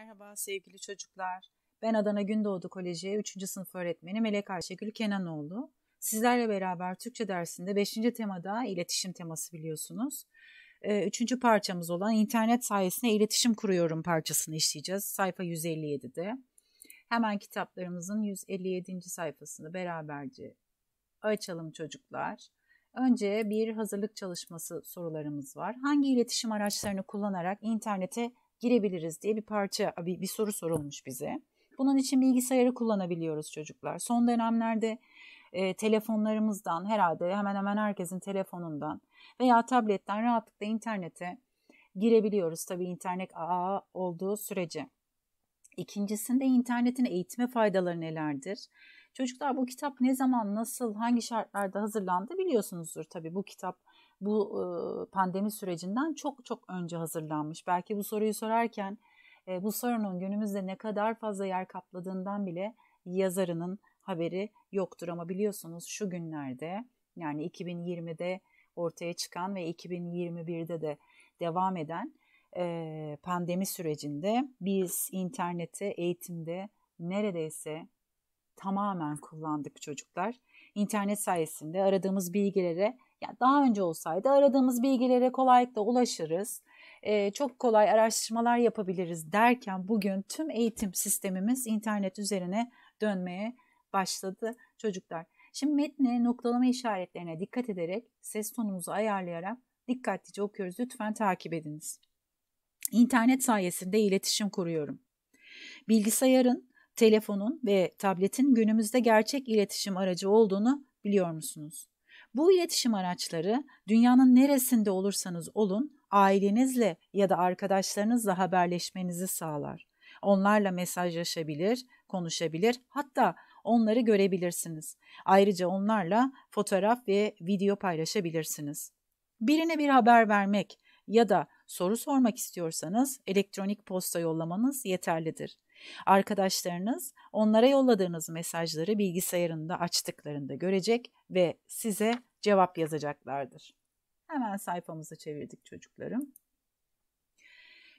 Merhaba sevgili çocuklar. Ben Adana Gündoğdu Koleji 3. sınıf öğretmeni Melek Ayşegül Kenanoğlu. Sizlerle beraber Türkçe dersinde 5. temada iletişim teması biliyorsunuz. Ee, üçüncü parçamız olan internet sayesinde iletişim kuruyorum parçasını işleyeceğiz. Sayfa 157'de. Hemen kitaplarımızın 157. sayfasını beraberce açalım çocuklar. Önce bir hazırlık çalışması sorularımız var. Hangi iletişim araçlarını kullanarak internete girebiliriz diye bir parça bir, bir soru sorulmuş bize. Bunun için bilgisayarı kullanabiliyoruz çocuklar. Son dönemlerde e, telefonlarımızdan herhalde hemen hemen herkesin telefonundan veya tabletten rahatlıkla internete girebiliyoruz. Tabii internet ağa olduğu sürece. İkincisinde internetin eğitime faydaları nelerdir? Çocuklar bu kitap ne zaman, nasıl, hangi şartlarda hazırlandı biliyorsunuzdur tabii bu kitap bu pandemi sürecinden çok çok önce hazırlanmış. Belki bu soruyu sorarken e, bu sorunun günümüzde ne kadar fazla yer kapladığından bile yazarının haberi yoktur ama biliyorsunuz şu günlerde yani 2020'de ortaya çıkan ve 2021'de de devam eden e, pandemi sürecinde biz interneti eğitimde neredeyse tamamen kullandık çocuklar. İnternet sayesinde aradığımız bilgilere yani daha önce olsaydı aradığımız bilgilere kolaylıkla ulaşırız. E, çok kolay araştırmalar yapabiliriz derken bugün tüm eğitim sistemimiz internet üzerine dönmeye başladı çocuklar. Şimdi metne noktalama işaretlerine dikkat ederek ses tonumuzu ayarlayarak dikkatlice okuyoruz. Lütfen takip ediniz. İnternet sayesinde iletişim kuruyorum. Bilgisayarın, telefonun ve tabletin günümüzde gerçek iletişim aracı olduğunu biliyor musunuz? Bu iletişim araçları dünyanın neresinde olursanız olun ailenizle ya da arkadaşlarınızla haberleşmenizi sağlar. Onlarla mesajlaşabilir, konuşabilir, hatta onları görebilirsiniz. Ayrıca onlarla fotoğraf ve video paylaşabilirsiniz. Birine bir haber vermek ya da soru sormak istiyorsanız elektronik posta yollamanız yeterlidir. Arkadaşlarınız onlara yolladığınız mesajları bilgisayarında açtıklarında görecek ve size cevap yazacaklardır. Hemen sayfamızı çevirdik çocuklarım.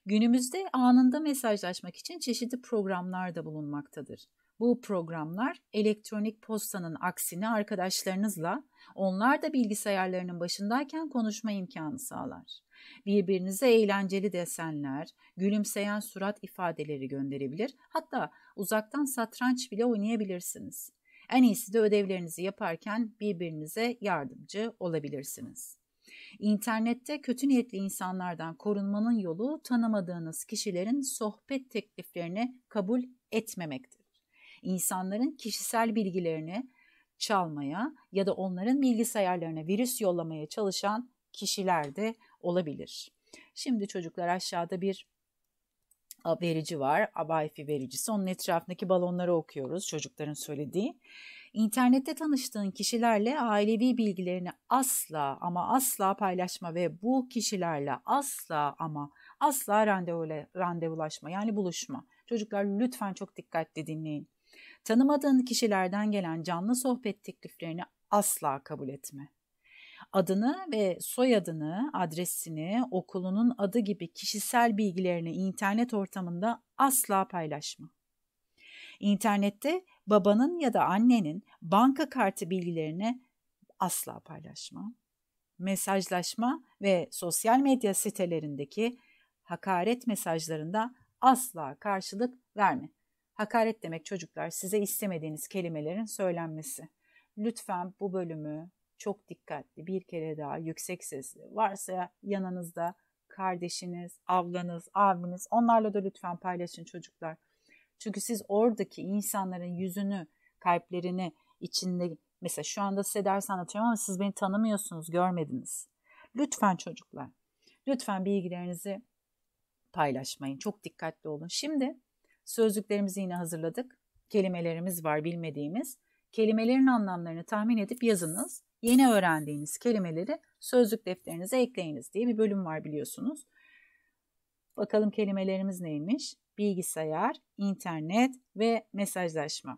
Günümüzde anında mesajlaşmak için çeşitli programlar da bulunmaktadır. Bu programlar elektronik postanın aksine arkadaşlarınızla onlar da bilgisayarlarının başındayken konuşma imkanı sağlar. Birbirinize eğlenceli desenler, gülümseyen surat ifadeleri gönderebilir, hatta uzaktan satranç bile oynayabilirsiniz. En iyisi de ödevlerinizi yaparken birbirinize yardımcı olabilirsiniz. İnternette kötü niyetli insanlardan korunmanın yolu tanımadığınız kişilerin sohbet tekliflerini kabul etmemektir insanların kişisel bilgilerini çalmaya ya da onların bilgisayarlarına virüs yollamaya çalışan kişiler de olabilir. Şimdi çocuklar aşağıda bir verici var. Wi-Fi vericisi. Onun etrafındaki balonları okuyoruz çocukların söylediği. İnternette tanıştığın kişilerle ailevi bilgilerini asla ama asla paylaşma ve bu kişilerle asla ama asla randevula, randevulaşma yani buluşma. Çocuklar lütfen çok dikkatli dinleyin. Tanımadığın kişilerden gelen canlı sohbet tekliflerini asla kabul etme. Adını ve soyadını, adresini, okulunun adı gibi kişisel bilgilerini internet ortamında asla paylaşma. İnternette babanın ya da annenin banka kartı bilgilerini asla paylaşma. Mesajlaşma ve sosyal medya sitelerindeki hakaret mesajlarında asla karşılık verme. Hakaret demek çocuklar size istemediğiniz kelimelerin söylenmesi. Lütfen bu bölümü çok dikkatli bir kere daha yüksek sesli varsa yanınızda kardeşiniz, ablanız, abiniz onlarla da lütfen paylaşın çocuklar. Çünkü siz oradaki insanların yüzünü, kalplerini içinde mesela şu anda size ders anlatıyorum ama siz beni tanımıyorsunuz, görmediniz. Lütfen çocuklar, lütfen bilgilerinizi paylaşmayın. Çok dikkatli olun. Şimdi Sözlüklerimizi yine hazırladık. Kelimelerimiz var bilmediğimiz. Kelimelerin anlamlarını tahmin edip yazınız. Yeni öğrendiğiniz kelimeleri sözlük defterinize ekleyiniz diye bir bölüm var biliyorsunuz. Bakalım kelimelerimiz neymiş? Bilgisayar, internet ve mesajlaşma.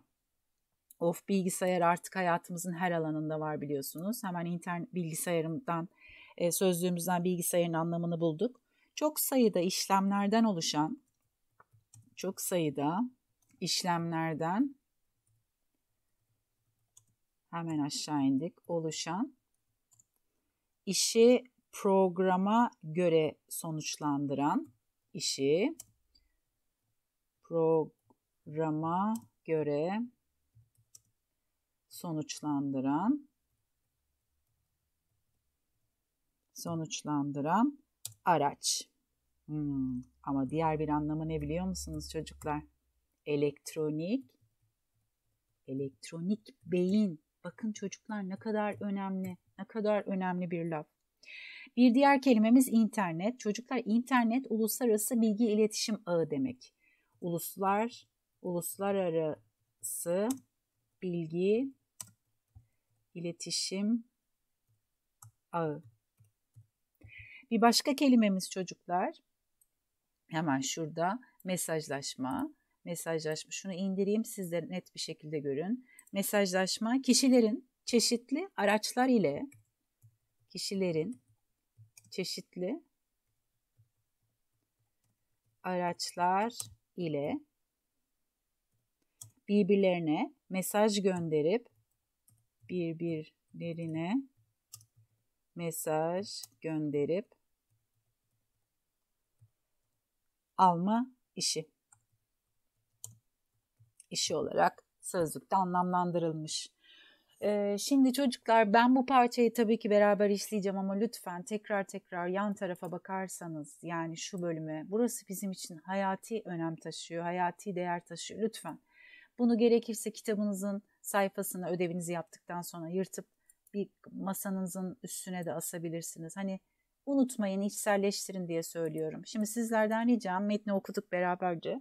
Of bilgisayar artık hayatımızın her alanında var biliyorsunuz. Hemen internet bilgisayarımdan, e, sözlüğümüzden bilgisayarın anlamını bulduk. Çok sayıda işlemlerden oluşan çok sayıda işlemlerden hemen aşağı indik oluşan işi programa göre sonuçlandıran işi programa göre sonuçlandıran sonuçlandıran araç. Hmm, ama diğer bir anlamı ne biliyor musunuz çocuklar? Elektronik, elektronik beyin. Bakın çocuklar ne kadar önemli, ne kadar önemli bir laf. Bir diğer kelimemiz internet. Çocuklar internet uluslararası bilgi iletişim ağı demek. Uluslar, uluslararası bilgi iletişim ağı. Bir başka kelimemiz çocuklar Hemen şurada mesajlaşma, mesajlaşma şunu indireyim siz de net bir şekilde görün. Mesajlaşma kişilerin çeşitli araçlar ile kişilerin çeşitli araçlar ile birbirlerine mesaj gönderip birbirlerine mesaj gönderip alma işi. İşi olarak sözlükte anlamlandırılmış. Ee, şimdi çocuklar ben bu parçayı tabii ki beraber işleyeceğim ama lütfen tekrar tekrar yan tarafa bakarsanız yani şu bölüme burası bizim için hayati önem taşıyor, hayati değer taşıyor lütfen. Bunu gerekirse kitabınızın sayfasını ödevinizi yaptıktan sonra yırtıp bir masanızın üstüne de asabilirsiniz. Hani unutmayın, içselleştirin diye söylüyorum. Şimdi sizlerden ricam metni okuduk beraberce.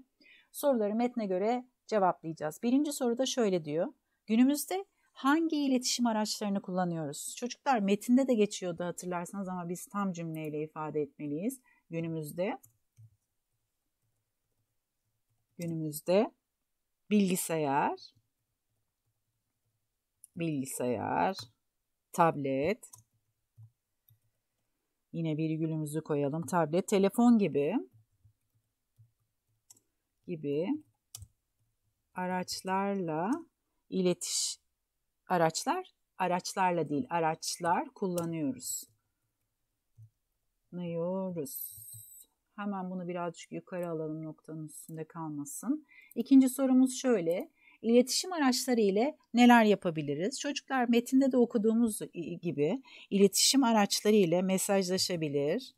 Soruları metne göre cevaplayacağız. Birinci soruda şöyle diyor. Günümüzde hangi iletişim araçlarını kullanıyoruz? Çocuklar metinde de geçiyordu hatırlarsanız ama biz tam cümleyle ifade etmeliyiz. Günümüzde günümüzde bilgisayar bilgisayar, tablet, Yine virgülümüzü koyalım. Tablet, telefon gibi gibi araçlarla iletiş araçlar araçlarla değil araçlar kullanıyoruz. Kullanıyoruz. Hemen bunu birazcık yukarı alalım noktanın üstünde kalmasın. İkinci sorumuz şöyle iletişim araçları ile neler yapabiliriz? Çocuklar metinde de okuduğumuz gibi iletişim araçları ile mesajlaşabilir.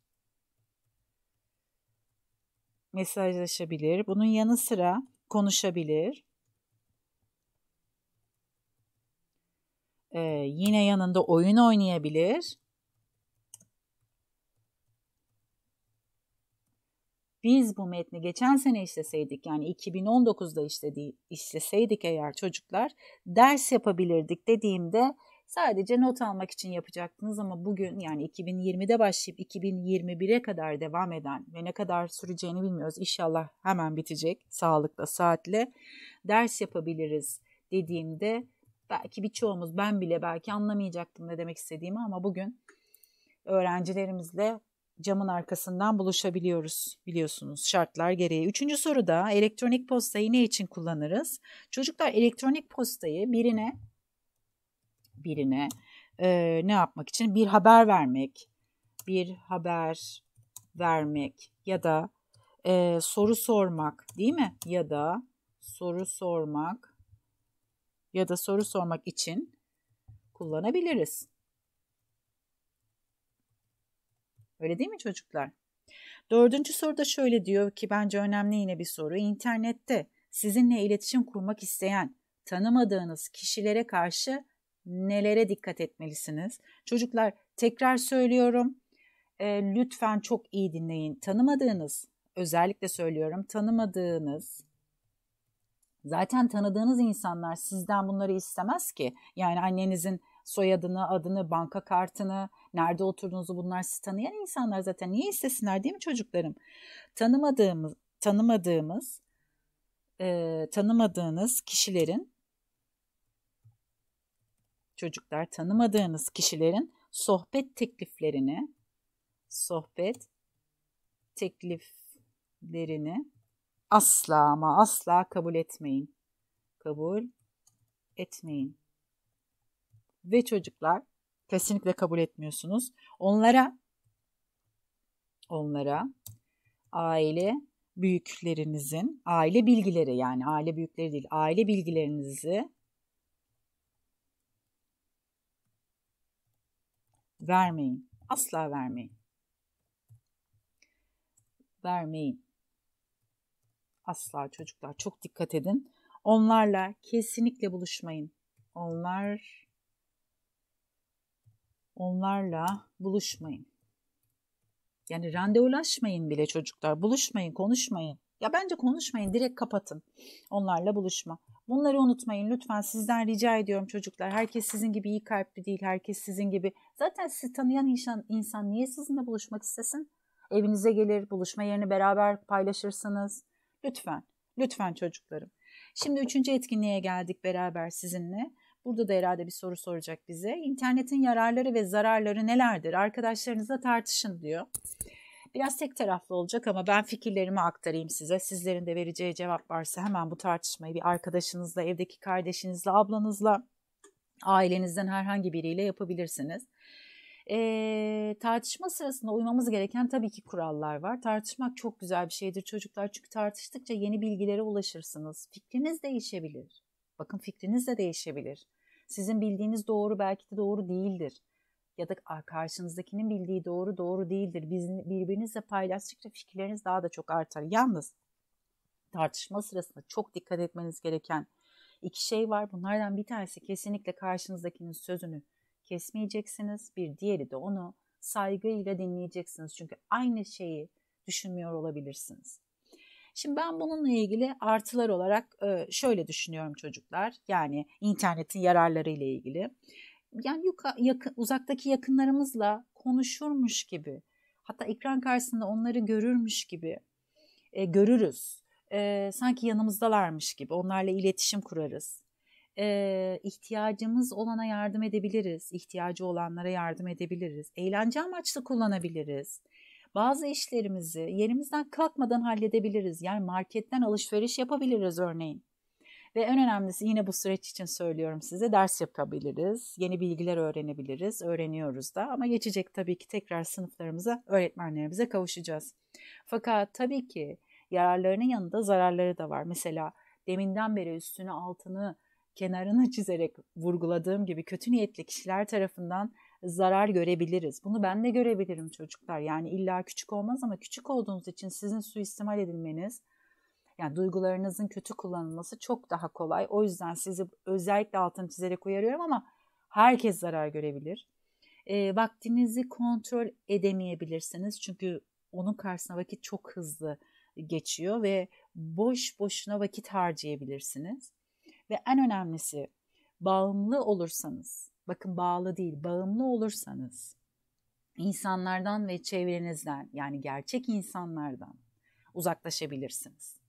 Mesajlaşabilir. Bunun yanı sıra konuşabilir. Ee, yine yanında oyun oynayabilir biz bu metni geçen sene işleseydik yani 2019'da işledi, işleseydik eğer çocuklar ders yapabilirdik dediğimde sadece not almak için yapacaktınız ama bugün yani 2020'de başlayıp 2021'e kadar devam eden ve ne kadar süreceğini bilmiyoruz. inşallah hemen bitecek sağlıkla saatle ders yapabiliriz dediğimde belki birçoğumuz ben bile belki anlamayacaktım ne demek istediğimi ama bugün öğrencilerimizle camın arkasından buluşabiliyoruz biliyorsunuz şartlar gereği. Üçüncü soruda elektronik postayı ne için kullanırız? Çocuklar elektronik postayı birine birine e, ne yapmak için? Bir haber vermek, bir haber vermek ya da e, soru sormak değil mi? Ya da soru sormak ya da soru sormak için kullanabiliriz. Öyle değil mi çocuklar? Dördüncü soruda şöyle diyor ki bence önemli yine bir soru. İnternette sizinle iletişim kurmak isteyen tanımadığınız kişilere karşı nelere dikkat etmelisiniz? Çocuklar tekrar söylüyorum e, lütfen çok iyi dinleyin. Tanımadığınız özellikle söylüyorum tanımadığınız zaten tanıdığınız insanlar sizden bunları istemez ki. Yani annenizin soyadını, adını, banka kartını, nerede oturduğunuzu bunlar sizi tanıyan insanlar zaten. Niye istesinler değil mi çocuklarım? Tanımadığımız, tanımadığımız, e, tanımadığınız kişilerin çocuklar tanımadığınız kişilerin sohbet tekliflerini sohbet tekliflerini asla ama asla kabul etmeyin. Kabul etmeyin. Ve çocuklar Kesinlikle kabul etmiyorsunuz. Onlara onlara aile büyüklerinizin aile bilgileri yani aile büyükleri değil aile bilgilerinizi vermeyin. Asla vermeyin. Vermeyin. Asla çocuklar çok dikkat edin. Onlarla kesinlikle buluşmayın. Onlar Onlarla buluşmayın. Yani randevulaşmayın bile çocuklar. Buluşmayın, konuşmayın. Ya bence konuşmayın, direkt kapatın. Onlarla buluşma. Bunları unutmayın lütfen sizden rica ediyorum çocuklar. Herkes sizin gibi iyi kalpli değil. Herkes sizin gibi. Zaten sizi tanıyan insan, insan niye sizinle buluşmak istesin? Evinize gelir, buluşma yerini beraber paylaşırsınız. Lütfen, lütfen çocuklarım. Şimdi üçüncü etkinliğe geldik beraber sizinle. Burada da herhalde bir soru soracak bize. İnternetin yararları ve zararları nelerdir? Arkadaşlarınızla tartışın diyor. Biraz tek taraflı olacak ama ben fikirlerimi aktarayım size. Sizlerin de vereceği cevap varsa hemen bu tartışmayı bir arkadaşınızla, evdeki kardeşinizle, ablanızla, ailenizden herhangi biriyle yapabilirsiniz. E, tartışma sırasında uymamız gereken tabii ki kurallar var. Tartışmak çok güzel bir şeydir çocuklar. Çünkü tartıştıkça yeni bilgilere ulaşırsınız. Fikriniz değişebilir. Bakın fikriniz de değişebilir. Sizin bildiğiniz doğru belki de doğru değildir. Ya da karşınızdakinin bildiği doğru doğru değildir. Biz, birbirinizle paylaştıkça fikirleriniz daha da çok artar. Yalnız tartışma sırasında çok dikkat etmeniz gereken iki şey var. Bunlardan bir tanesi kesinlikle karşınızdakinin sözünü kesmeyeceksiniz. Bir diğeri de onu saygıyla dinleyeceksiniz. Çünkü aynı şeyi düşünmüyor olabilirsiniz. Şimdi ben bununla ilgili artılar olarak şöyle düşünüyorum çocuklar. Yani internetin yararları ile ilgili. Yani yuka, yakın, uzaktaki yakınlarımızla konuşurmuş gibi hatta ekran karşısında onları görürmüş gibi e, görürüz. E, sanki yanımızdalarmış gibi onlarla iletişim kurarız. E, ihtiyacımız olana yardım edebiliriz. ihtiyacı olanlara yardım edebiliriz. Eğlence amaçlı kullanabiliriz. Bazı işlerimizi yerimizden kalkmadan halledebiliriz. Yani marketten alışveriş yapabiliriz örneğin. Ve en önemlisi yine bu süreç için söylüyorum size ders yapabiliriz, yeni bilgiler öğrenebiliriz, öğreniyoruz da ama geçecek tabii ki tekrar sınıflarımıza, öğretmenlerimize kavuşacağız. Fakat tabii ki yararlarının yanında zararları da var. Mesela deminden beri üstünü altını kenarını çizerek vurguladığım gibi kötü niyetli kişiler tarafından zarar görebiliriz. Bunu ben de görebilirim çocuklar. Yani illa küçük olmaz ama küçük olduğunuz için sizin suistimal edilmeniz, yani duygularınızın kötü kullanılması çok daha kolay. O yüzden sizi özellikle altını çizerek uyarıyorum ama herkes zarar görebilir. E, vaktinizi kontrol edemeyebilirsiniz çünkü onun karşısına vakit çok hızlı geçiyor ve boş boşuna vakit harcayabilirsiniz. Ve en önemlisi bağımlı olursanız bakın bağlı değil, bağımlı olursanız insanlardan ve çevrenizden yani gerçek insanlardan uzaklaşabilirsiniz.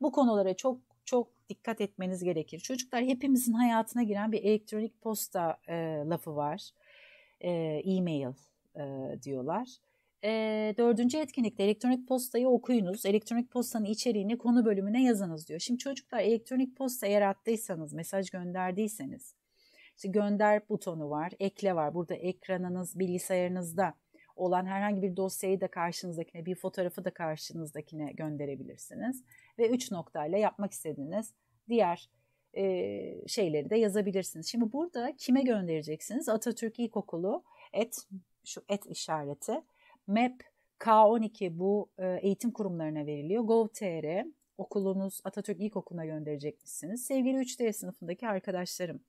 Bu konulara çok çok dikkat etmeniz gerekir. Çocuklar hepimizin hayatına giren bir elektronik posta e, lafı var. E, e-mail e, diyorlar. E, dördüncü etkinlikte elektronik postayı okuyunuz. Elektronik postanın içeriğini konu bölümüne yazınız diyor. Şimdi çocuklar elektronik posta yarattıysanız, mesaj gönderdiyseniz işte gönder butonu var, ekle var. Burada ekranınız, bilgisayarınızda olan herhangi bir dosyayı da karşınızdakine, bir fotoğrafı da karşınızdakine gönderebilirsiniz. Ve üç noktayla yapmak istediğiniz diğer e, şeyleri de yazabilirsiniz. Şimdi burada kime göndereceksiniz? Atatürk İlkokulu et şu et işareti Mep K12 bu e, eğitim kurumlarına veriliyor. Gov.tr okulunuz Atatürk İlkokulu'na gönderecekmişsiniz. Sevgili 3D sınıfındaki arkadaşlarım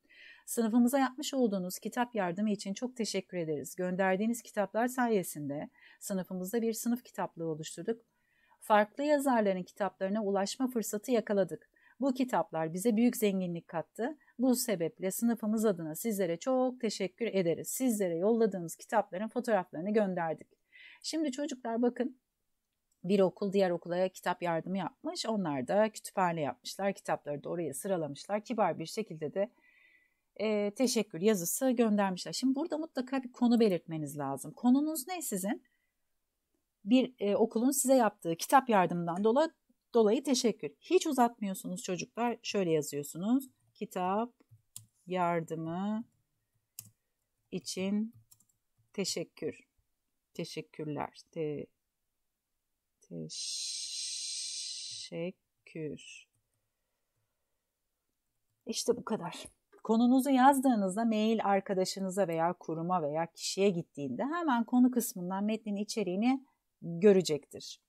Sınıfımıza yapmış olduğunuz kitap yardımı için çok teşekkür ederiz. Gönderdiğiniz kitaplar sayesinde sınıfımızda bir sınıf kitaplığı oluşturduk. Farklı yazarların kitaplarına ulaşma fırsatı yakaladık. Bu kitaplar bize büyük zenginlik kattı. Bu sebeple sınıfımız adına sizlere çok teşekkür ederiz. Sizlere yolladığımız kitapların fotoğraflarını gönderdik. Şimdi çocuklar bakın bir okul diğer okula kitap yardımı yapmış. Onlar da kütüphane yapmışlar. Kitapları da oraya sıralamışlar. Kibar bir şekilde de e, teşekkür yazısı göndermişler. Şimdi burada mutlaka bir konu belirtmeniz lazım. Konunuz ne sizin? Bir e, okulun size yaptığı kitap yardımından dolayı, dolayı teşekkür. Hiç uzatmıyorsunuz çocuklar. Şöyle yazıyorsunuz. Kitap yardımı için teşekkür. Teşekkürler. Te teşekkür. İşte bu kadar. Konunuzu yazdığınızda mail arkadaşınıza veya kuruma veya kişiye gittiğinde hemen konu kısmından metnin içeriğini görecektir.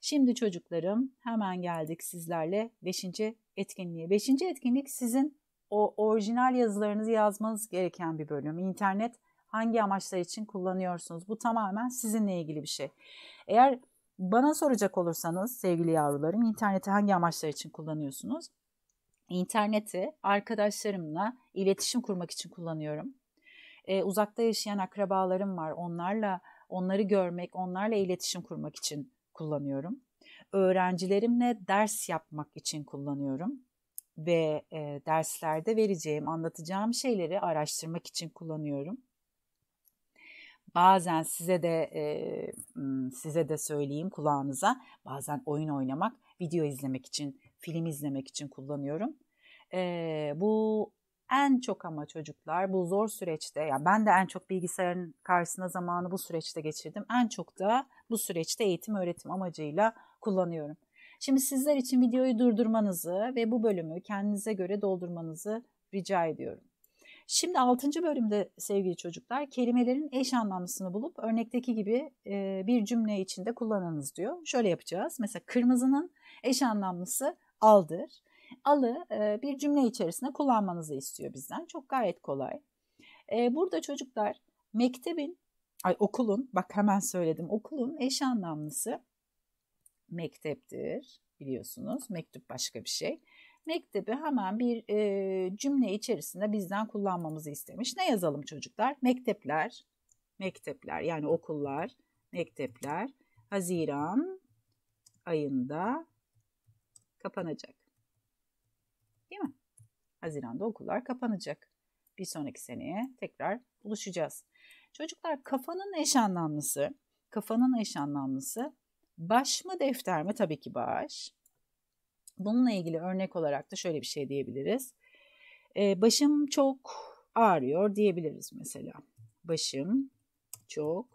Şimdi çocuklarım hemen geldik sizlerle 5. etkinliğe. 5. etkinlik sizin o orijinal yazılarınızı yazmanız gereken bir bölüm. İnternet hangi amaçlar için kullanıyorsunuz? Bu tamamen sizinle ilgili bir şey. Eğer bana soracak olursanız sevgili yavrularım interneti hangi amaçlar için kullanıyorsunuz? İnterneti arkadaşlarımla iletişim kurmak için kullanıyorum. Ee, uzakta yaşayan akrabalarım var. Onlarla onları görmek, onlarla iletişim kurmak için kullanıyorum. Öğrencilerimle ders yapmak için kullanıyorum ve e, derslerde vereceğim, anlatacağım şeyleri araştırmak için kullanıyorum. Bazen size de e, size de söyleyeyim kulağınıza. Bazen oyun oynamak, video izlemek için film izlemek için kullanıyorum. E, bu en çok ama çocuklar bu zor süreçte ya yani ben de en çok bilgisayarın karşısına zamanı bu süreçte geçirdim. En çok da bu süreçte eğitim öğretim amacıyla kullanıyorum. Şimdi sizler için videoyu durdurmanızı ve bu bölümü kendinize göre doldurmanızı rica ediyorum. Şimdi 6. bölümde sevgili çocuklar kelimelerin eş anlamlısını bulup örnekteki gibi bir cümle içinde kullanınız diyor. Şöyle yapacağız. Mesela kırmızının eş anlamlısı aldır. Alı e, bir cümle içerisinde kullanmanızı istiyor bizden. Çok gayet kolay. E, burada çocuklar mektebin, ay okulun, bak hemen söyledim okulun eş anlamlısı mekteptir biliyorsunuz. Mektup başka bir şey. Mektebi hemen bir e, cümle içerisinde bizden kullanmamızı istemiş. Ne yazalım çocuklar? Mektepler, mektepler yani okullar, mektepler Haziran ayında kapanacak. Değil mi? Haziranda okullar kapanacak. Bir sonraki seneye tekrar buluşacağız. Çocuklar kafanın eş anlamlısı, kafanın eş anlamlısı baş mı defter mi? Tabii ki baş. Bununla ilgili örnek olarak da şöyle bir şey diyebiliriz. Ee, başım çok ağrıyor diyebiliriz mesela. Başım çok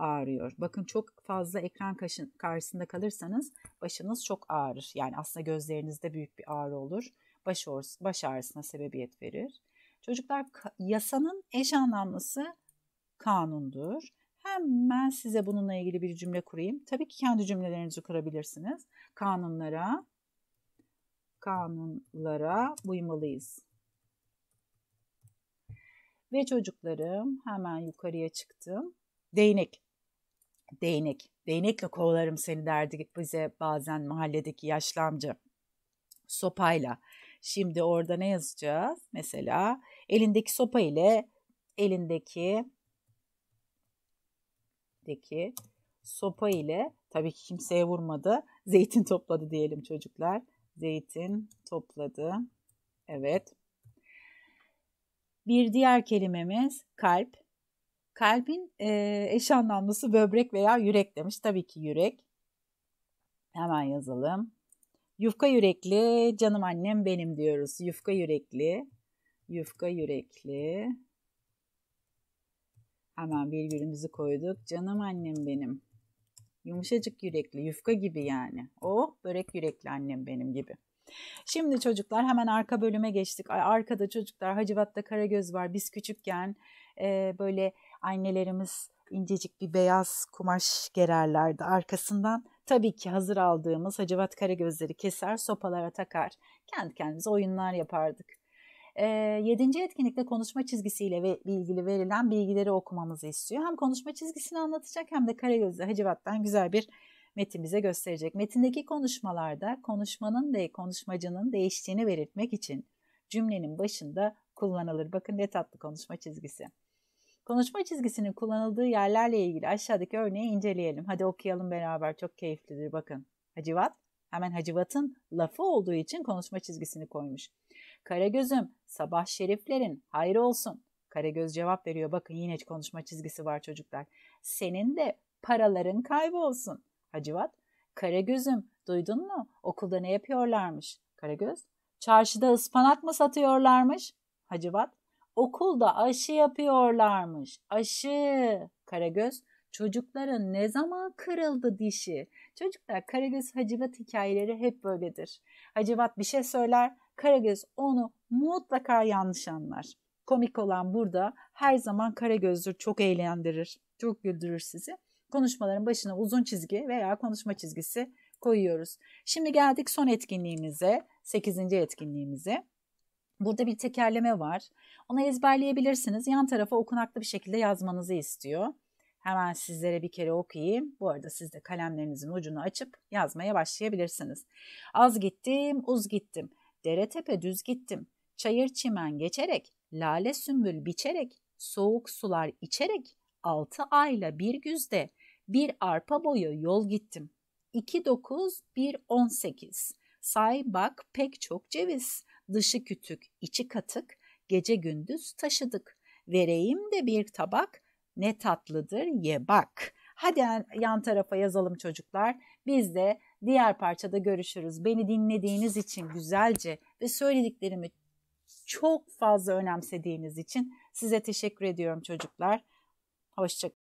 ağrıyor. Bakın çok fazla ekran karşısında kalırsanız başınız çok ağrır. Yani aslında gözlerinizde büyük bir ağrı olur. Baş, baş ağrısına sebebiyet verir. Çocuklar yasanın eş anlamlısı kanundur. Hemen size bununla ilgili bir cümle kurayım. Tabii ki kendi cümlelerinizi kurabilirsiniz. Kanunlara kanunlara uymalıyız. Ve çocuklarım hemen yukarıya çıktım. Değnek değnek. Değnekle kovalarım seni derdi bize bazen mahalledeki yaşlı amca. Sopayla. Şimdi orada ne yazacağız? Mesela elindeki sopa ile elindeki deki sopa ile tabii ki kimseye vurmadı. Zeytin topladı diyelim çocuklar. Zeytin topladı. Evet. Bir diğer kelimemiz kalp. Kalbin e, eş anlamlısı böbrek veya yürek demiş. Tabii ki yürek. Hemen yazalım. Yufka yürekli canım annem benim diyoruz. Yufka yürekli. Yufka yürekli. Hemen birbirimizi koyduk. Canım annem benim. Yumuşacık yürekli, yufka gibi yani. O börek yürekli annem benim gibi. Şimdi çocuklar hemen arka bölüme geçtik. Arkada çocuklar Hacivat'ta Karagöz var. Biz küçükken e, böyle Annelerimiz incecik bir beyaz kumaş gererlerdi. Arkasından tabii ki hazır aldığımız Hacivat Karagözleri keser, sopalara takar. Kendi kendimize oyunlar yapardık. E, yedinci etkinlikte konuşma çizgisiyle ve ilgili verilen bilgileri okumamızı istiyor. Hem konuşma çizgisini anlatacak hem de Karagöz'de Hacivat'tan güzel bir metin bize gösterecek. Metindeki konuşmalarda konuşmanın ve konuşmacının değiştiğini belirtmek için cümlenin başında kullanılır. Bakın ne tatlı konuşma çizgisi. Konuşma çizgisinin kullanıldığı yerlerle ilgili aşağıdaki örneği inceleyelim. Hadi okuyalım beraber çok keyiflidir bakın. Hacivat hemen Hacivat'ın lafı olduğu için konuşma çizgisini koymuş. Karagöz'üm sabah şeriflerin hayır olsun. Karagöz cevap veriyor bakın yine konuşma çizgisi var çocuklar. Senin de paraların kaybolsun. Hacivat Karagöz'üm duydun mu okulda ne yapıyorlarmış? Karagöz çarşıda ıspanak mı satıyorlarmış? Hacivat Okulda aşı yapıyorlarmış. Aşı. Karagöz çocukların ne zaman kırıldı dişi? Çocuklar Karagöz Hacivat hikayeleri hep böyledir. Hacivat bir şey söyler, Karagöz onu mutlaka yanlış anlar. Komik olan burada her zaman Karagöz'dür. Çok eğlendirir, çok güldürür sizi. Konuşmaların başına uzun çizgi veya konuşma çizgisi koyuyoruz. Şimdi geldik son etkinliğimize, 8. etkinliğimize. Burada bir tekerleme var. Onu ezberleyebilirsiniz. Yan tarafa okunaklı bir şekilde yazmanızı istiyor. Hemen sizlere bir kere okuyayım. Bu arada siz de kalemlerinizin ucunu açıp yazmaya başlayabilirsiniz. Az gittim, uz gittim. Dere tepe düz gittim. Çayır çimen geçerek, lale sümbül biçerek, soğuk sular içerek, altı ayla bir güzde, bir arpa boyu yol gittim. 2 9 1 18 Say bak pek çok ceviz dışı kütük, içi katık, gece gündüz taşıdık. Vereyim de bir tabak, ne tatlıdır ye bak. Hadi yan tarafa yazalım çocuklar. Biz de diğer parçada görüşürüz. Beni dinlediğiniz için güzelce ve söylediklerimi çok fazla önemsediğiniz için size teşekkür ediyorum çocuklar. Hoşçakalın.